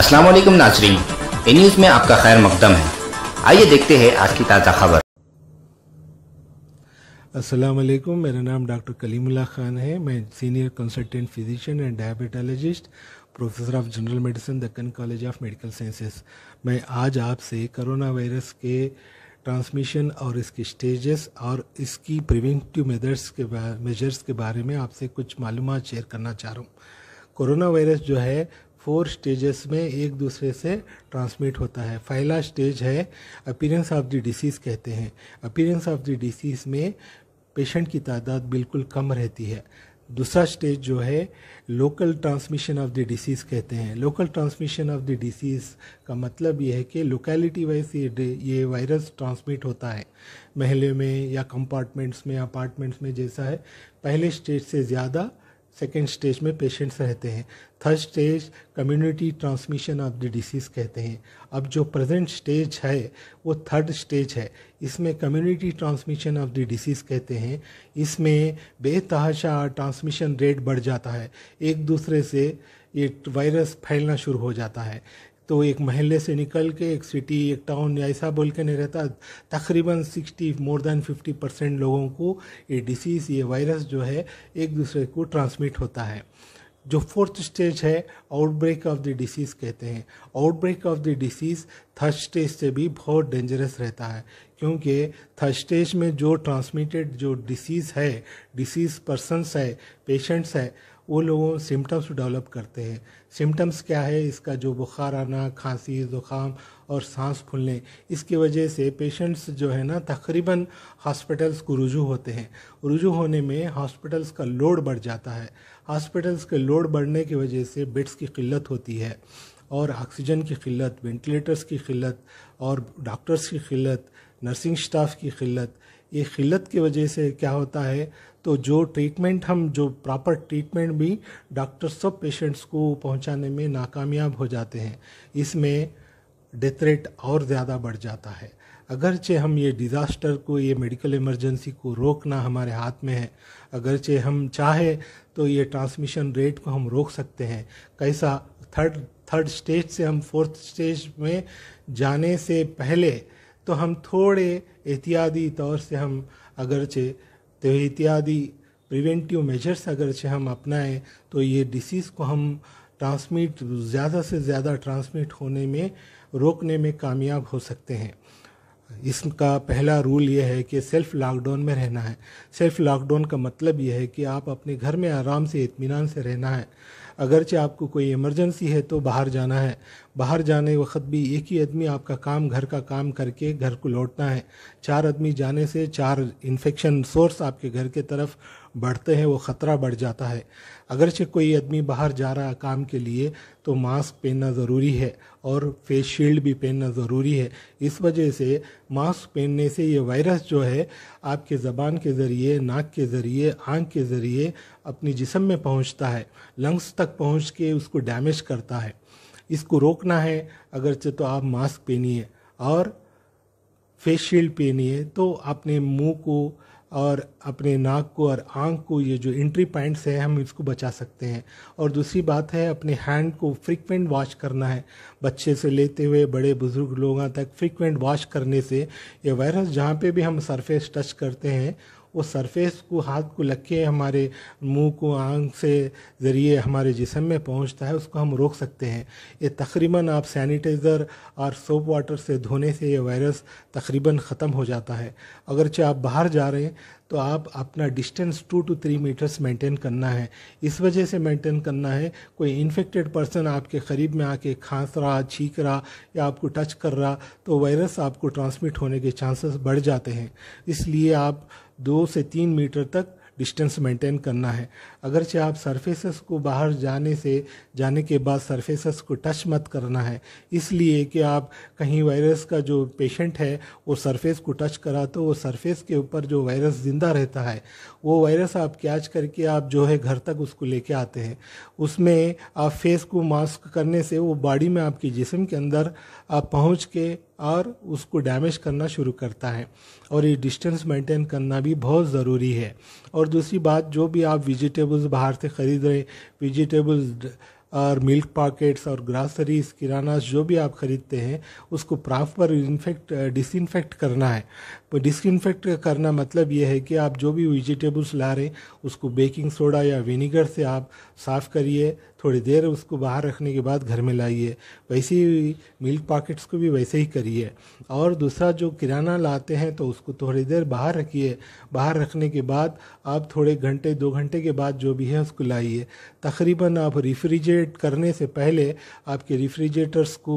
अस्सलाम वालेकुम नाजरीन ए न्यूज़ में आपका खैर मकदम है आइए देखते हैं आज की ताज़ा खबर अस्सलाम वालेकुम मेरा नाम डॉक्टर कलीमुल्ला खान है मैं senior consultant physician and diabetologist professor of general medicine Deccan college of medical sciences मैं आज आपसे कोरोना वायरस के ट्रांसमिशन और इसके स्टेजेस और इसकी प्रिवेंटिव मेजर्स के मेजर्स के बारे में आपसे कुछ मालूम शेयर करना चाह रहा हूँ कोरोना वायरस जो है फोर स्टेजेस में एक दूसरे से ट्रांसमिट होता है पहला स्टेज है अपीरेंस ऑफ द डिसीज़ कहते हैं अपीरेंस ऑफ द डिसीज़ में पेशेंट की तादाद बिल्कुल कम रहती है दूसरा स्टेज जो है local transmission of the disease कहते हैं local transmission of the disease का मतलब यह है कि लोकेलिटी वाइज ये ये वायरस ट्रांसमिट होता है महले में या कंपार्टमेंट्स में अपार्टमेंट्स में जैसा है पहले स्टेज से ज़्यादा सेकेंड स्टेज में पेशेंट्स रहते हैं third stage community transmission of the disease कहते हैं अब जो प्रेजेंट स्टेज है वो थर्ड स्टेज है इसमें community transmission of the disease कहते हैं इसमें बेतहाशा ट्रांसमिशन रेट बढ़ जाता है एक दूसरे से ये वायरस फैलना शुरू हो जाता है तो एक महल्ले से निकल के एक सिटी एक टाउन या ऐसा बोल के नहीं रहता तकरीबन sixty more than fifty percent लोगों को ये डिसीज़ ये वायरस जो है एक दूसरे को ट्रांसमिट होता है जो फोर्थ स्टेज है आउटब्रेक ऑफ द डिसीज़ कहते हैं outbreak of the disease third stage से भी बहुत डेंजरस रहता है क्योंकि थर्ड स्टेज में जो ट्रांसमिटेड जो डिसीज़ है डिसीज़ पर्सनस है पेशेंट्स है वो लोगों सिम्टम्स डेवलप करते हैं सिम्टम्स क्या है इसका जो बुखार आना खांसी ज़ुकाम और सांस फूलने इसकी वजह से पेशेंट्स जो है ना तकरीबन हॉस्पिटल्स को रुजू होते हैं रुजू होने में हॉस्पिटल्स का लोड बढ़ जाता है हॉस्पिटल्स के लोड बढ़ने की वजह से बेड्स की किल्लत होती है और ऑक्सीजन की किल्लत वेंटिलेटर्स की किल्लत और डॉक्टर्स की किल्लत नर्सिंग स्टाफ की किल्लत ये खिलत की वजह से क्या होता है तो जो ट्रीटमेंट हम जो प्रॉपर ट्रीटमेंट भी डॉक्टर सब पेशेंट्स को पहुंचाने में नाकामयाब हो जाते हैं इसमें डेथ रेट और ज़्यादा बढ़ जाता है अगरचे हम ये डिज़ास्टर को ये मेडिकल इमरजेंसी को रोकना हमारे हाथ में है अगरचे हम चाहे तो ये ट्रांसमिशन रेट को हम रोक सकते हैं कैसा थर्ड थर्ड स्टेज से हम फोर्थ स्टेज में जाने से पहले तो हम थोड़े एहतियाती तौर से हम अगरचे तो एहतियाती प्रिवेंटिव मेजर्स अगरचे हम अपनाएं तो ये डिसीज़ को हम ट्रांसमिट ज़्यादा से ज़्यादा ट्रांसमिट होने में रोकने में कामयाब हो सकते हैं इसका पहला रूल ये है कि सेल्फ लॉकडाउन में रहना है सेल्फ लॉकडाउन का मतलब ये है कि आप अपने घर में आराम से इतमान से रहना है अगरचे आपको कोई इमरजेंसी है तो बाहर जाना है बाहर जाने वक्त भी एक ही आदमी आपका काम घर का काम करके घर को लौटना है चार आदमी जाने से चार इन्फेक्शन सोर्स आपके घर के तरफ बढ़ते हैं वो ख़तरा बढ़ जाता है अगरचे कोई आदमी बाहर जा रहा है काम के लिए तो मास्क पहनना ज़रूरी है और फेस शील्ड भी पहनना ज़रूरी है इस वजह से मास्क पहनने से ये वायरस जो है आपके ज़बान के ज़रिए नाक के ज़रिए आँख के ज़रिए अपनी जिसम में पहुंचता है लंग्स तक पहुंच के उसको डैमेज करता है इसको रोकना है अगरचे तो आप मास्क पहनिए और फेस शील्ड पहनिए तो अपने मुंह को और अपने नाक को और आंख को ये जो इंट्री पॉइंट्स है हम इसको बचा सकते हैं और दूसरी बात है अपने हैंड को फ्रिक्वेंट वॉश करना है बच्चे से लेते हुए बड़े बुजुर्ग लोगों तक फ्रिक्वेंट वॉश करने से ये वायरस जहाँ पे भी हम सरफेस टच करते हैं वो सरफेस को हाथ को लग के हमारे मुंह को आंख से ज़रिए हमारे जिसम में पहुंचता है उसको हम रोक सकते हैं ये तकरीबन आप सैनिटाइज़र और सोप वाटर से धोने से ये वायरस तकरीबन ख़त्म हो जाता है अगरचे आप बाहर जा रहे हैं तो आप अपना distance two two three metres maintain करना है इस वजह से मेंटेन करना है कोई इन्फेक्टेड पर्सन आपके करीब में आके खांस रहा छींक रहा या आपको टच कर रहा तो वायरस आपको ट्रांसमिट होने के चांसेस बढ़ जाते हैं इसलिए आप दो से तीन मीटर तक डिस्टेंस मेंटेन करना है अगरचे आप सरफेसेस को बाहर जाने से जाने के बाद सरफेसेस को टच मत करना है इसलिए कि आप कहीं वायरस का जो पेशेंट है वो सरफेस को टच करा तो वो सरफेस के ऊपर जो वायरस ज़िंदा रहता है वो वायरस आप कैच करके आप जो है घर तक उसको लेके आते हैं उसमें आप फेस को मास्क करने से वो बॉडी में आपके जिसम के अंदर आप पहुँच के और उसको डैमेज करना शुरू करता है और ये डिस्टेंस मेंटेन करना भी बहुत ज़रूरी है और दूसरी बात जो भी आप वेजिटेबल्स बाहर से ख़रीद रहे वेजिटेबल्स और मिल्क पाकेट्स और ग्रासरीज किराना जो भी आप ख़रीदते हैं उसको प्रॉपर इन्फेक्ट डिसइनफेक्ट करना है पर डिसइनफेक्ट करना मतलब ये है कि आप जो भी वेजिटेबल्स ला रहे हैं उसको बेकिंग सोडा या विनीगर से आप साफ़ करिए थोड़ी देर उसको बाहर रखने के बाद घर में लाइए वैसे ही मिल्क पाकिट्स को भी वैसे ही करिए और दूसरा जो किराना लाते हैं तो उसको थोड़ी देर बाहर रखिए बाहर रखने के बाद आप थोड़े घंटे दो घंटे के बाद जो भी है उसको लाइए तकरीबन आप रिफ्रिजरेट करने से पहले आपके रिफ्रिजरेटर्स को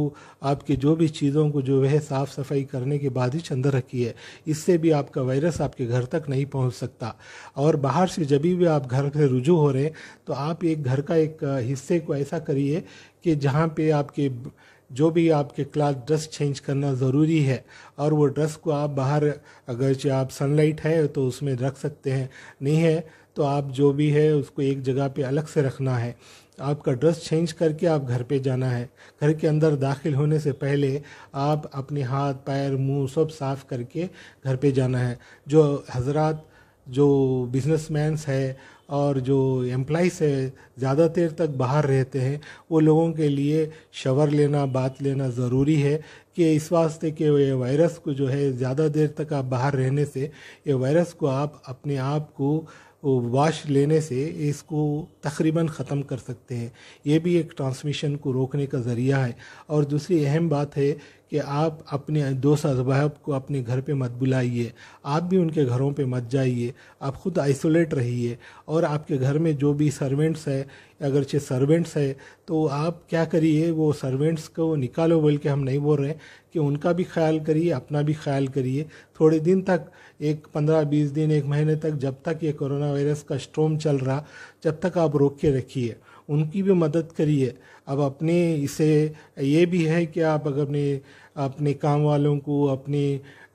आपके जो भी चीज़ों को जो है साफ़ सफाई करने के बाद ही अंदर रखिए इससे भी आपका वायरस आपके घर तक नहीं पहुँच सकता और बाहर से जब भी आप घर से रुजू हो रहे हैं तो आप एक घर का एक हिस्से को ऐसा करिए कि जहाँ पे आपके जो भी आपके क्लास ड्रेस चेंज करना ज़रूरी है और वो ड्रेस को आप बाहर अगर आप सनलाइट है तो उसमें रख सकते हैं नहीं है तो आप जो भी है उसको एक जगह पे अलग से रखना है आपका ड्रेस चेंज करके आप घर पे जाना है घर के अंदर दाखिल होने से पहले आप अपने हाथ पैर मुंह सब साफ़ करके घर पे जाना है जो हजरात जो बिजनेसमैन्स है और जो एम्प्लाइज है ज़्यादा देर तक बाहर रहते हैं वो लोगों के लिए शवर लेना बात लेना ज़रूरी है कि इस वास्ते कि ये वायरस को जो है ज़्यादा देर तक आप बाहर रहने से ये वायरस को आप अपने आप को वाश लेने से इसको तकरीबन ख़त्म कर सकते हैं ये भी एक ट्रांसमिशन को रोकने का ज़रिया है और दूसरी अहम बात है कि आप अपने दोस्त अजबाब को अपने घर पे मत बुलाइए आप भी उनके घरों पे मत जाइए आप खुद आइसोलेट रहिए और आपके घर में जो भी सर्वेंट्स है अगरचे सर्वेंट्स है तो आप क्या करिए वो सर्वेंट्स को निकालो बोल के हम नहीं बोल रहे हैं कि उनका भी ख्याल करिए अपना भी ख्याल करिए थोड़े दिन तक एक पंद्रह बीस दिन एक महीने तक जब तक ये कोरोना वायरस का स्ट्रोम चल रहा जब तक आप रोक के रखिए उनकी भी मदद करिए अब अपने इसे ये भी है कि आप अगर अपने अपने काम वालों को अपने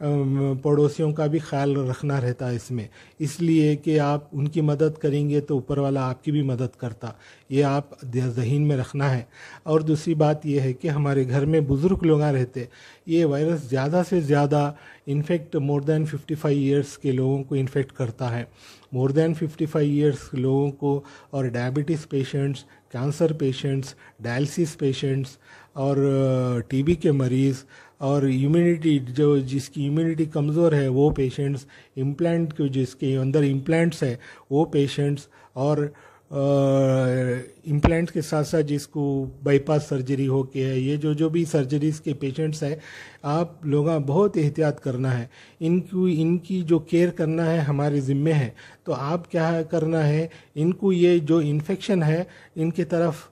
पड़ोसियों का भी ख्याल रखना रहता है इसमें इसलिए कि आप उनकी मदद करेंगे तो ऊपर वाला आपकी भी मदद करता ये आप जहन में रखना है और दूसरी बात यह है कि हमारे घर में बुज़ुर्ग लोग रहते ये वायरस ज़्यादा से ज़्यादा इन्फेक्ट मोर दैन 55 इयर्स के लोगों को इन्फेक्ट करता है मोर दैन 55 इयर्स लोगों को और diabetes patients cancer patients dialysis patients और टीबी के मरीज़ और इम्यूनिटी जो जिसकी इम्यूनिटी कमज़ोर है वो पेशेंट्स इम्प्लांट के जिसके अंदर इम्प्लांट्स है वो पेशेंट्स और इम्प्लांट्स के साथ साथ जिसको बाईपास सर्जरी हो के है ये जो जो भी सर्जरीज के पेशेंट्स हैं आप लोग बहुत एहतियात करना है इनको इनकी जो केयर करना है हमारे ज़िम्मे है तो आप क्या करना है इनको ये जो इन्फेक्शन है इनके तरफ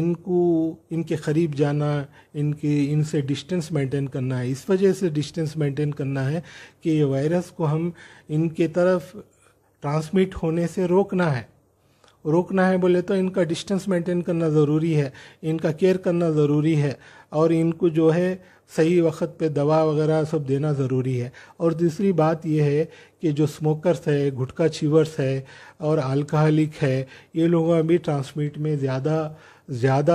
इनको इनके करीब जाना इनके इनसे डिस्टेंस मेंटेन करना है इस वजह से डिस्टेंस मेंटेन करना है कि ये वायरस को हम इनके तरफ ट्रांसमिट होने से रोकना है रोकना है बोले तो इनका डिस्टेंस मेंटेन करना ज़रूरी है इनका केयर करना ज़रूरी है और इनको जो है सही वक्त पे दवा वगैरह सब देना ज़रूरी है और दूसरी बात यह है कि जो स्मोकर्स है गुटखा चीवर्स है और अल्कोहलिक है ये लोगों अभी ट्रांसमिट में ज़्यादा ज़्यादा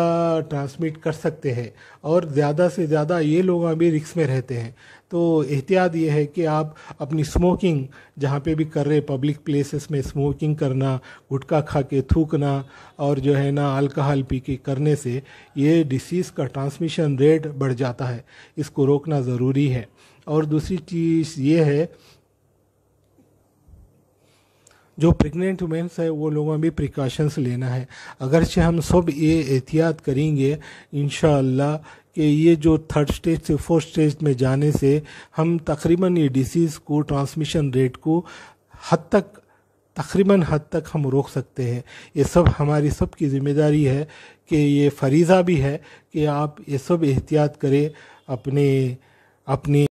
ट्रांसमिट कर सकते हैं और ज़्यादा से ज़्यादा ये लोग अभी रिक्स में रहते हैं तो एहतियात ये है कि आप अपनी स्मोकिंग जहाँ पे भी कर रहे पब्लिक प्लेसेस में स्मोकिंग करना गुटखा खा के थूकना और जो है ना अल्कोहल पी के करने से ये डिसीज़ का ट्रांसमिशन रेट बढ़ जाता है इसको रोकना ज़रूरी है और दूसरी चीज़ ये है जो प्रेग्नेंट वुमेंस है वो लोगों भी प्रिकॉशंस लेना है अगरचे हम सब ये एहतियात करेंगे इन कि ये जो थर्ड स्टेज से फोर्थ स्टेज में जाने से हम तकरीबन ये डिसीज़ को ट्रांसमिशन रेट को हद तक तकरीबन हद तक हम रोक सकते हैं ये सब हमारी सब की जिम्मेदारी है कि ये फरीज़ा भी है कि आप ये सब एहतियात करें अपने अपनी